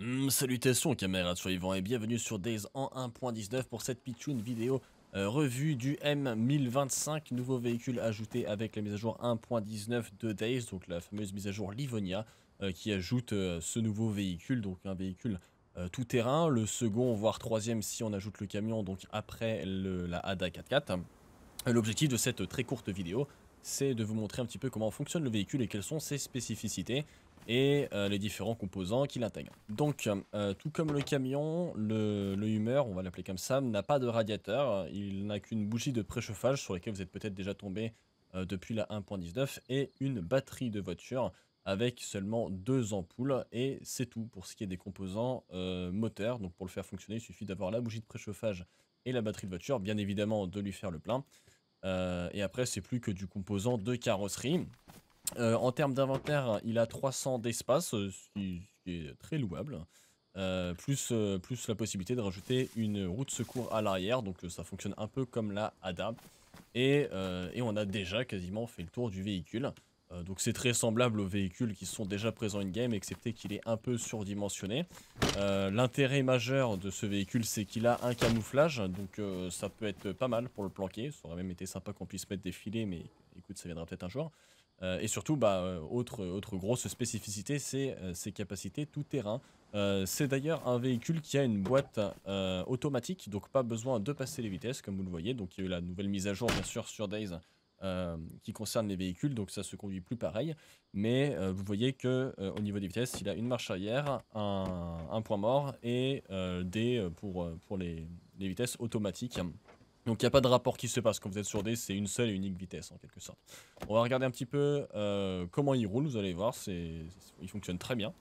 Mmh, salutations camarades, survivants et bienvenue sur Days en 1.19 pour cette une vidéo euh, revue du M1025, nouveau véhicule ajouté avec la mise à jour 1.19 de Days, donc la fameuse mise à jour Livonia euh, qui ajoute euh, ce nouveau véhicule, donc un véhicule tout terrain, le second voire troisième si on ajoute le camion donc après la ADA 4x4. L'objectif de cette très courte vidéo c'est de vous montrer un petit peu comment fonctionne le véhicule et quelles sont ses spécificités et euh, les différents composants qu'il intègre. Donc, euh, tout comme le camion, le, humeur Hummer, on va l'appeler comme ça, n'a pas de radiateur. Il n'a qu'une bougie de préchauffage sur laquelle vous êtes peut-être déjà tombé euh, depuis la 1.19 et une batterie de voiture avec seulement deux ampoules et c'est tout pour ce qui est des composants moteurs. Donc, pour le faire fonctionner, il suffit d'avoir la bougie de préchauffage et la batterie de voiture, bien évidemment de lui faire le plein. Euh, et après, c'est plus que du composant de carrosserie. Euh, en termes d'inventaire, il a 300 d'espace, euh, ce qui est très louable. plus, la possibilité de rajouter une roue de secours à l'arrière, donc ça fonctionne un peu comme la ADA. et, on a déjà quasiment fait le tour du véhicule. Euh, donc c'est très semblable aux véhicules qui sont déjà présents in-game, excepté qu'il est un peu surdimensionné. Euh, l'intérêt majeur de ce véhicule, c'est qu'il a un camouflage, donc euh, ça peut être pas mal pour le planquer. Ça aurait même été sympa qu'on puisse mettre des filets, mais écoute, ça viendra peut-être un jour. et surtout, bah, autre, autre grosse spécificité, c'est ses capacités tout-terrain. c'est d'ailleurs un véhicule qui a une boîte automatique, donc pas besoin de passer les vitesses, comme vous le voyez. Donc il y a eu la nouvelle mise à jour, bien sûr, sur Days, euh, qui concerne les véhicules, donc ça se conduit plus pareil. Mais euh, vous voyez que euh, au niveau des vitesses, il a une marche arrière, un, point mort et des pour, les, les, vitesses automatiques. Donc il n'y a pas de rapport qui se passe quand vous êtes sur D, c'est une seule et unique vitesse en quelque sorte. On va regarder un petit peu comment il roule, vous allez voir, il fonctionne très bien.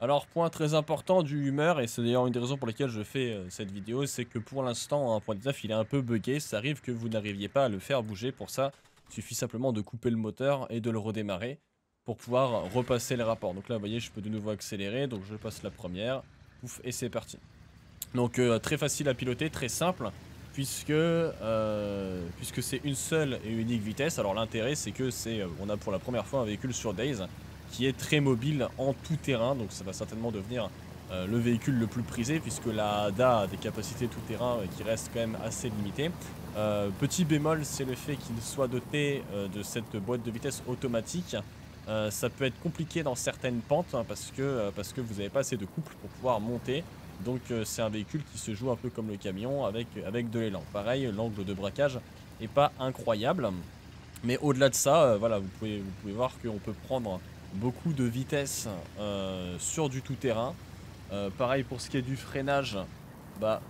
Alors, point très important du humeur, et c'est d'ailleurs une des raisons pour lesquelles je fais euh, cette vidéo, c'est que pour l'instant, un point de il est un peu bugué, Ça arrive que vous n'arriviez pas à le faire bouger. Pour ça, il suffit simplement de couper le moteur et de le redémarrer pour pouvoir repasser les rapports. Donc là, vous voyez, je peux de nouveau accélérer. Donc, je passe la première. ouf et c'est parti. Donc, euh, très facile à piloter, très simple puisque, euh, puisque c'est une seule et unique vitesse. Alors l'intérêt c'est que c'est on a pour la première fois un véhicule sur Days qui est très mobile en tout terrain. Donc ça va certainement devenir euh, le véhicule le plus prisé puisque la ADA a des capacités tout terrain euh, qui restent quand même assez limitées. Euh, petit bémol, c'est le fait qu'il soit doté de cette boîte de vitesse automatique. ça peut être compliqué dans certaines pentes hein, parce, que, parce que vous n'avez pas assez de couple pour pouvoir monter. Donc c'est un véhicule qui se joue un peu comme le camion avec, avec de l'élan. Pareil, l'angle de braquage n'est pas incroyable. Mais au-delà de ça, voilà, vous pouvez, vous pouvez voir qu'on peut prendre beaucoup de vitesse euh, sur du tout-terrain. Euh, pareil pour ce qui est du freinage, bah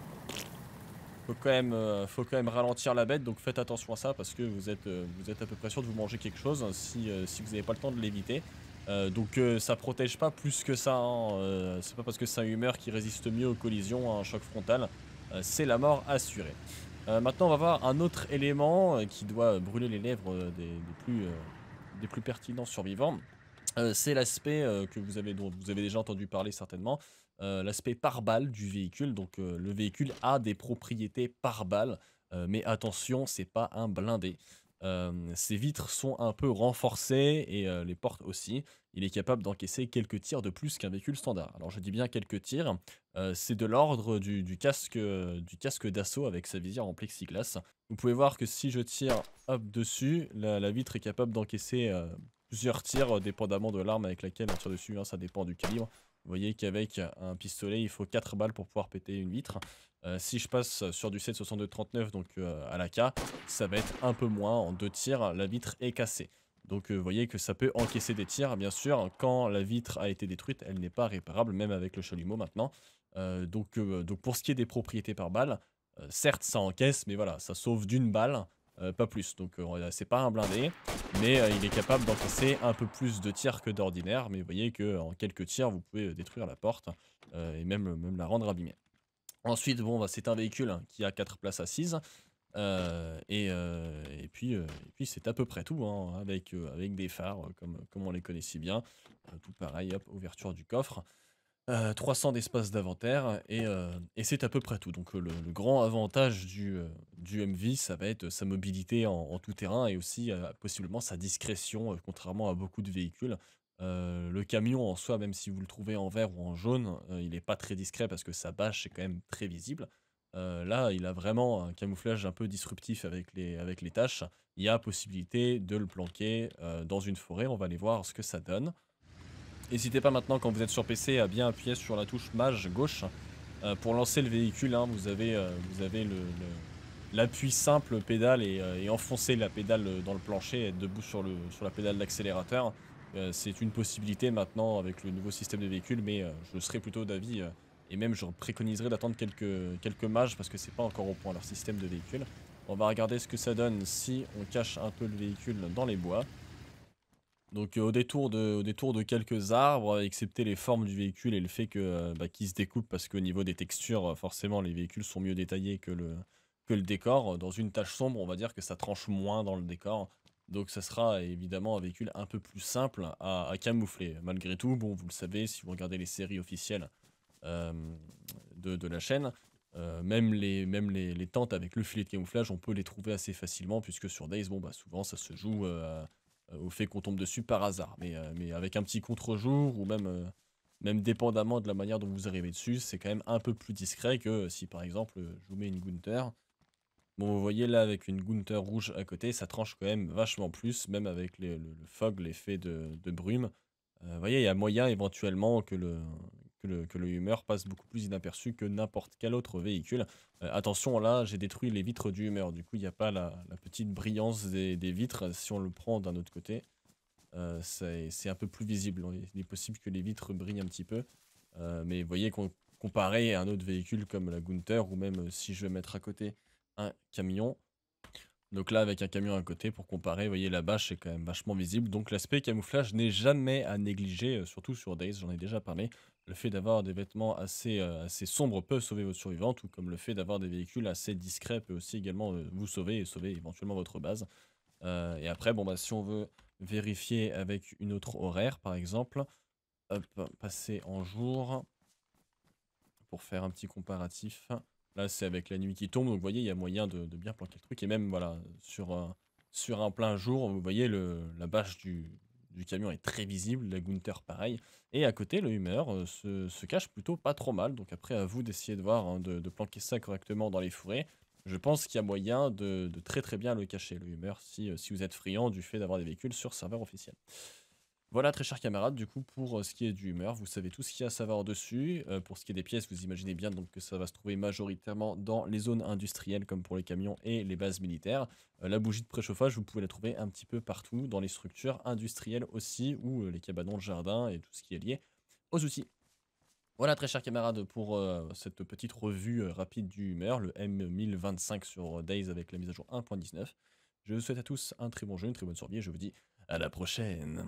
euh, faut quand même, ralentir la bête, donc faites attention à ça parce que vous êtes, à peu près sûr de vous manger quelque chose si, vous n'avez pas le temps de l'éviter. donc ça protège pas plus que ça, hein, c'est pas parce que c'est un humeur qui résiste mieux aux collisions, à hein, un choc frontal, c'est la mort assurée. maintenant on va voir un autre élément qui doit brûler les lèvres des, plus, des plus pertinents survivants, euh, c'est l'aspect euh, que vous avez, vous avez déjà entendu parler certainement, euh, l'aspect par balle du véhicule. Donc le véhicule a des propriétés par balle, mais attention, c'est pas un blindé. ses vitres sont un peu renforcées et les portes aussi. Il est capable d'encaisser quelques tirs de plus qu'un véhicule standard. Alors je dis bien quelques tirs, c'est de l'ordre du, casque d'assaut avec sa visière en plexiglas. Vous pouvez voir que si je tire hop dessus, la vitre est capable d'encaisser plusieurs tirs euh, dépendamment de l'arme avec laquelle on tire dessus, hein, ça dépend du calibre. Vous voyez qu'avec un pistolet, il faut 4 balles pour pouvoir péter une vitre. Euh, si je passe sur du 7,62-39, donc euh, à la K, ça va être un peu moins. En deux tirs, la vitre est cassée. Donc vous voyez que ça peut encaisser des tirs. Bien sûr, quand la vitre a été détruite, elle n'est pas réparable, même avec le chalumeau maintenant. donc, donc pour ce qui est des propriétés par balle, certes, ça encaisse, mais voilà, ça sauve d'une balle. Euh, pas plus. Donc euh, c'est pas un blindé, mais euh, il est capable d'encaisser un peu plus de tirs que d'ordinaire. Mais vous voyez qu'en quelques tirs, vous pouvez détruire la porte et même, la rendre abîmée. Ensuite, bon, bah, c'est un véhicule hein, qui a 4 places assises. et, puis, c'est à peu près tout, hein, avec, des phares comme, on les connaît si bien. tout pareil, ouverture du coffre. 300 euh, d'espace d'inventaire, euh, et, c'est à peu près tout. Donc euh, le, grand avantage du, MV, ça va être sa mobilité en, tout terrain, et aussi possiblement sa discrétion, contrairement à beaucoup de véhicules. le camion en soi, même si vous le trouvez en vert ou en jaune, il n'est pas très discret parce que sa bâche est quand même très visible. là, il a vraiment un camouflage un peu disruptif avec les, avec tâches. Il y a possibilité de le planquer dans une forêt. On va aller voir ce que ça donne. N'hésitez pas maintenant quand vous êtes sur PC à bien appuyer sur la touche mage gauche euh, pour lancer le véhicule. Hein, vous avez, euh, l'appui simple pédale et, euh, enfoncer la pédale dans le plancher et être debout sur, le, sur la pédale d'accélérateur. C'est une possibilité maintenant avec le nouveau système de véhicule, mais je serais plutôt d'avis et même je préconiserais d'attendre quelques, quelques mages parce que c'est pas encore au point leur système de véhicule. On va regarder ce que ça donne si on cache un peu le véhicule dans les bois. Donc euh, au, détour de, quelques arbres, excepté les formes du véhicule et le fait que euh, bah, qu'il se découpe parce qu'au niveau des textures, euh, forcément les véhicules sont mieux détaillés que le, décor. Dans une tâche sombre, on va dire que ça tranche moins dans le décor. Donc ça sera évidemment un véhicule un peu plus simple à, camoufler. Malgré tout, bon, vous le savez, si vous regardez les séries officielles de, la chaîne, même, les, tentes avec le filet de camouflage, on peut les trouver assez facilement, puisque sur Days, bon, bah, souvent ça se joue euh, au fait qu'on tombe dessus par hasard. Mais, euh, mais avec un petit contre-jour ou même, euh, même dépendamment de la manière dont vous arrivez dessus, c'est quand même un peu plus discret que si par exemple je vous mets une Gunther. Bon, vous voyez là, avec une Gunther rouge à côté, ça tranche quand même vachement plus, même avec le, fog, l'effet de, brume. Vous voyez, il y a moyen éventuellement que le, que le, que Hummer passe beaucoup plus inaperçu que n'importe quel autre véhicule. Euh, attention, là, j'ai détruit les vitres du Hummer. Du coup, il n'y a pas la, petite brillance des, vitres. Si on le prend d'un autre côté, euh, c'est un peu plus visible. Il est possible que les vitres brillent un petit peu. Euh, mais vous voyez, comparé à un autre véhicule comme la Gunther, ou même si je vais mettre à côté un camion, donc là, avec un camion à côté pour comparer, vous voyez, la bâche est quand même vachement visible. Donc l'aspect camouflage n'est jamais à négliger, euh, surtout sur Days, j'en ai déjà parlé. Le fait d'avoir des vêtements assez, euh, assez sombres peut sauver votre survivante, ou comme le fait d'avoir des véhicules assez discrets peut aussi également euh, vous sauver et sauver éventuellement votre base. et après, bon, bah, si on veut vérifier avec une autre horaire, par exemple, passer en jour pour faire un petit comparatif. Là, c'est avec la nuit qui tombe, donc vous voyez, il y a moyen de, bien planquer le truc. Et même, voilà, sur un, sur un plein jour, vous voyez, la bâche du, camion est très visible, la gunter, pareil. Et à côté, le humeur se, cache plutôt pas trop mal. Donc après, à vous d'essayer de voir, hein, de, planquer ça correctement dans les fourrés. Je pense qu'il y a moyen de, très très bien le cacher, le humeur, si, euh, si vous êtes friand du fait d'avoir des véhicules sur serveur officiel. Voilà, très chers camarades, du coup, pour euh, ce qui est du humeur, vous savez tout ce qu'il y a à savoir dessus. Euh, pour ce qui est des pièces, vous imaginez bien donc, que ça va se trouver majoritairement dans les zones industrielles, comme pour les camions et les bases militaires. Euh, la bougie de préchauffage, vous pouvez la trouver un petit peu partout, dans les structures industrielles aussi, ou les cabanons de jardin et tout ce qui est lié aux outils. Voilà, très chers camarades, pour cette petite revue rapide du humeur, le M1025 sur Days avec la mise à jour 1.19. Je vous souhaite à tous un très bon jeu, une très bonne survie, et je vous dis à la prochaine